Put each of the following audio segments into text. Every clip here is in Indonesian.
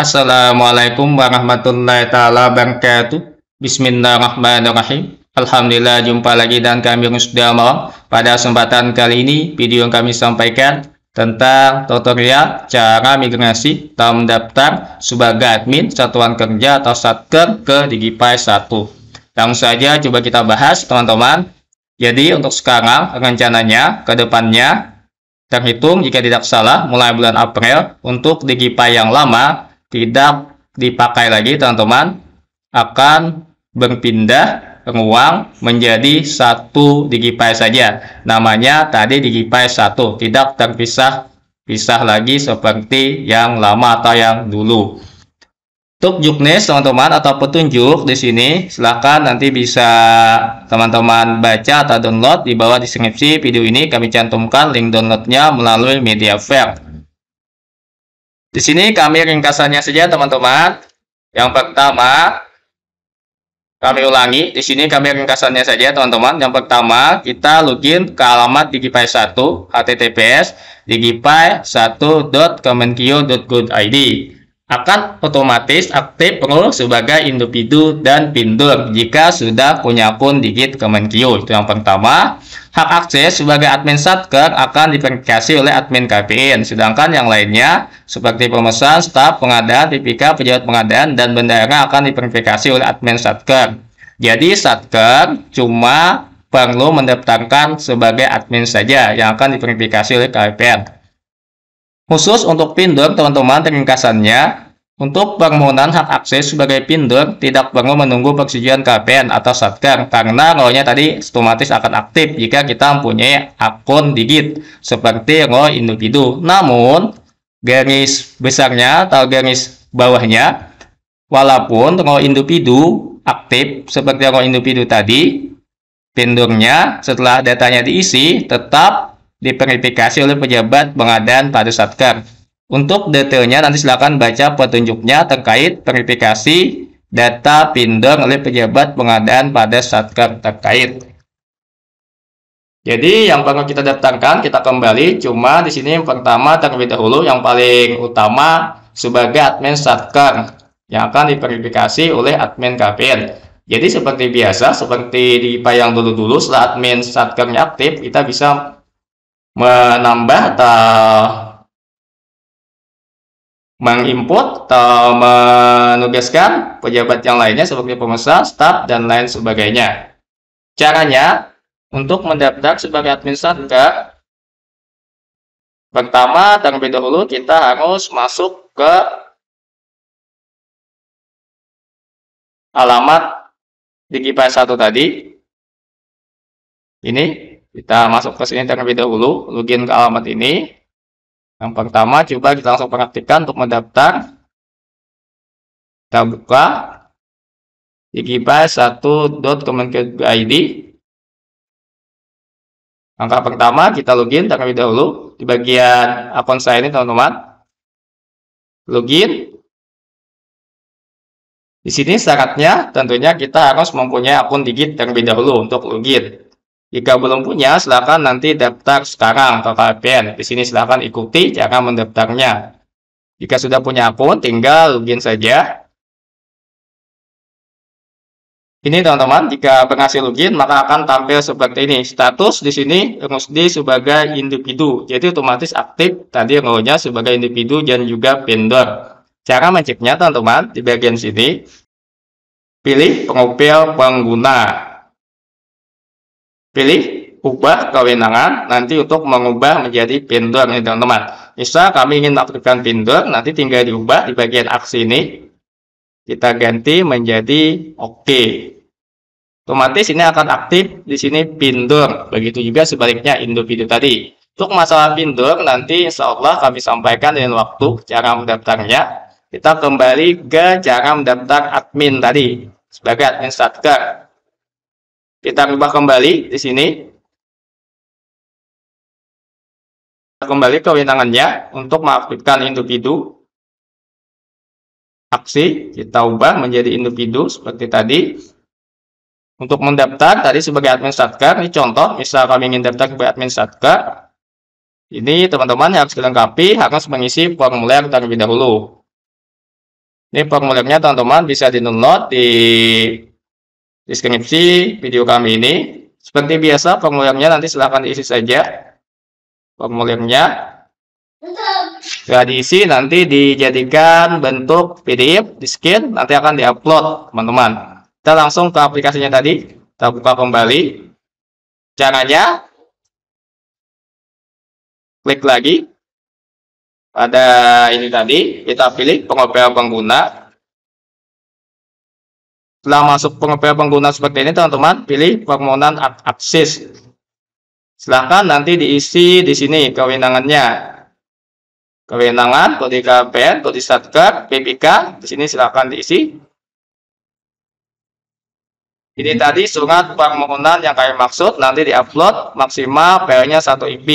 Assalamualaikum warahmatullahi taala wabarakatuh. Bismillahirrahmanirrahim. Alhamdulillah jumpa lagi dan kami sudah malam. Pada kesempatan kali ini video yang kami sampaikan tentang tutorial cara migrasi atau mendaftar sebagai admin satuan kerja atau satker ke Digipay 1. Langsung saja coba kita bahas teman-teman. Jadi untuk sekarang rencananya ke depannya terhitung jika tidak salah mulai bulan April untuk Digipay yang lama tidak dipakai lagi teman-teman akan berpindah ruang menjadi satu digipai saja namanya tadi digipai satu tidak terpisah pisah lagi seperti yang lama atau yang dulu untuk juknis teman-teman atau petunjuk di sini silahkan nanti bisa teman-teman baca atau download di bawah deskripsi video ini kami cantumkan link downloadnya melalui media fair di sini kami ringkasannya saja teman-teman. Yang pertama, kami ulangi. Di sini kami ringkasannya saja teman-teman. Yang pertama, kita login ke alamat digipay 1 https digipay1.kemenkio.good.id akan otomatis aktif pro sebagai individu dan pindur jika sudah punya akun digit Kemenkyu. Itu yang pertama. Hak akses sebagai admin satker akan diverifikasi oleh admin KPN. Sedangkan yang lainnya seperti pemesan, staf, pengadaan, tipika pejabat pengadaan, dan bendahara akan diverifikasi oleh admin satker. Jadi satker cuma perlu mendaftarkan sebagai admin saja yang akan diverifikasi oleh KPN. Khusus untuk pindor, teman-teman, ringkasannya, untuk permohonan hak akses sebagai pindor tidak perlu menunggu persetujuan KPN atau Satker karena role tadi otomatis akan aktif jika kita mempunyai akun digit seperti role individu. Namun, garis besarnya atau garis bawahnya, walaupun role individu aktif seperti role individu tadi, pindornya setelah datanya diisi tetap diverifikasi oleh pejabat pengadaan pada satker Untuk detailnya nanti silakan baca petunjuknya terkait verifikasi data pindang oleh pejabat pengadaan pada satker terkait. Jadi yang perlu kita datangkan kita kembali cuma di sini yang pertama terlebih dahulu yang paling utama sebagai admin satker yang akan diverifikasi oleh admin KPN. Jadi seperti biasa, seperti di payang dulu-dulu setelah admin satkernya aktif, kita bisa menambah atau mengimport atau menugaskan pejabat yang lainnya sebagai pengusaha, staf, dan lain sebagainya. Caranya untuk mendaftar sebagai admin administrator pertama terlebih dahulu kita harus masuk ke alamat di kipas satu tadi ini kita masuk ke sini terlebih dahulu, login ke alamat ini. Yang pertama, coba kita langsung praktikkan untuk mendaftar. Kita buka digibas 1kemenkeuid angka pertama, kita login terlebih dahulu. Di bagian akun saya ini, teman-teman. Login, di sini syaratnya tentunya kita harus mempunyai akun digit terlebih dahulu untuk login. Jika belum punya, silakan nanti daftar sekarang ke KPN. Di sini silakan ikuti cara mendaftarnya. Jika sudah punya akun, tinggal login saja. Ini teman-teman, jika berhasil login, maka akan tampil seperti ini. Status di sini Rusdi sebagai individu, jadi otomatis aktif tadi role sebagai individu dan juga vendor. Cara menceknya teman-teman, di bagian sini, pilih profil pengguna pilih ubah kewenangan nanti untuk mengubah menjadi vendor nih teman-teman bisa kami ingin aktifkan vendor nanti tinggal diubah di bagian aksi ini kita ganti menjadi oke okay. otomatis ini akan aktif di sini vendor begitu juga sebaliknya individu tadi untuk masalah vendor nanti insya Allah kami sampaikan dengan waktu cara mendaftarnya kita kembali ke cara mendaftar admin tadi sebagai admin satker kita ubah kembali di sini. Kembali ke winangannya untuk mengaktifkan individu. Aksi kita ubah menjadi individu seperti tadi. Untuk mendaftar tadi sebagai admin Satker, ini contoh misal kami ingin daftar sebagai admin Satker. Ini teman-teman yang harus dilengkapi harus mengisi formulir terlebih dahulu. Ini formulirnya teman-teman bisa di download di deskripsi video kami ini. Seperti biasa, formulirnya nanti silahkan diisi saja. Formulirnya. sudah diisi, nanti dijadikan bentuk PDF di scan, nanti akan diupload, teman-teman. Kita langsung ke aplikasinya tadi. Kita buka kembali. Caranya, klik lagi pada ini tadi, kita pilih pengobrol pengguna, setelah masuk pengepel pengguna seperti ini, teman-teman, pilih permohonan akses. Silahkan nanti diisi di sini kewenangannya. Kewenangan, kode KPN, kode satker, PPK, di sini silahkan diisi. Ini tadi surat permohonan yang kami maksud, nanti diupload maksimal PL-nya 1 IP.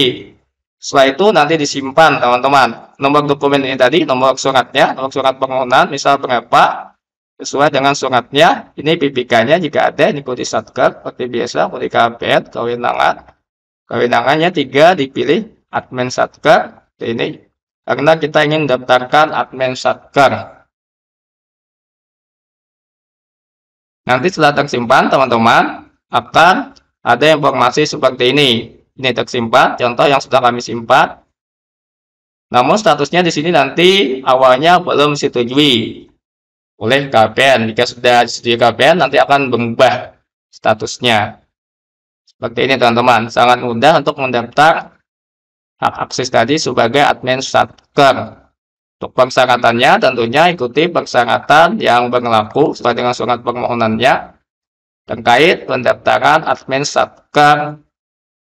Setelah itu nanti disimpan, teman-teman. Nomor dokumen ini tadi, nomor suratnya, nomor surat permohonan, misal berapa, sesuai dengan suratnya. Ini PPK-nya jika ada putih satker seperti biasa putih kabinet kewenangan kewenangannya tiga dipilih admin satker ini karena kita ingin daftarkan admin satker. Nanti setelah tersimpan teman-teman akan ada informasi seperti ini. Ini tersimpan, contoh yang sudah kami simpan. Namun statusnya di sini nanti awalnya belum disetujui oleh KPN. Jika sudah disetujui KPN, nanti akan mengubah statusnya. Seperti ini teman-teman, sangat mudah untuk mendaftar hak akses tadi sebagai admin satker. Untuk persyaratannya tentunya ikuti persyaratan yang berlaku sesuai dengan surat permohonannya terkait pendaftaran admin satker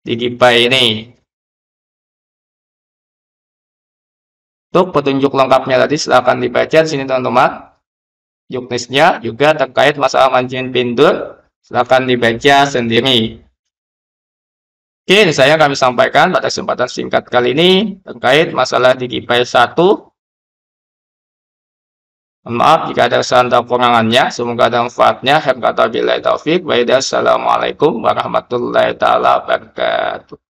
di GIPA ini. Untuk petunjuk lengkapnya tadi silahkan dibaca di sini teman-teman. Yuknisnya juga terkait masalah mancing pindur. Silahkan dibaca sendiri. Oke, saya kami sampaikan pada kesempatan singkat kali ini terkait masalah di KIPAI 1 Maaf jika ada kesalahan atau kurangannya, Semoga ada manfaatnya. Hamdata bila taufiq wa'idah Assalamualaikum warahmatullahi taala wabarakatuh.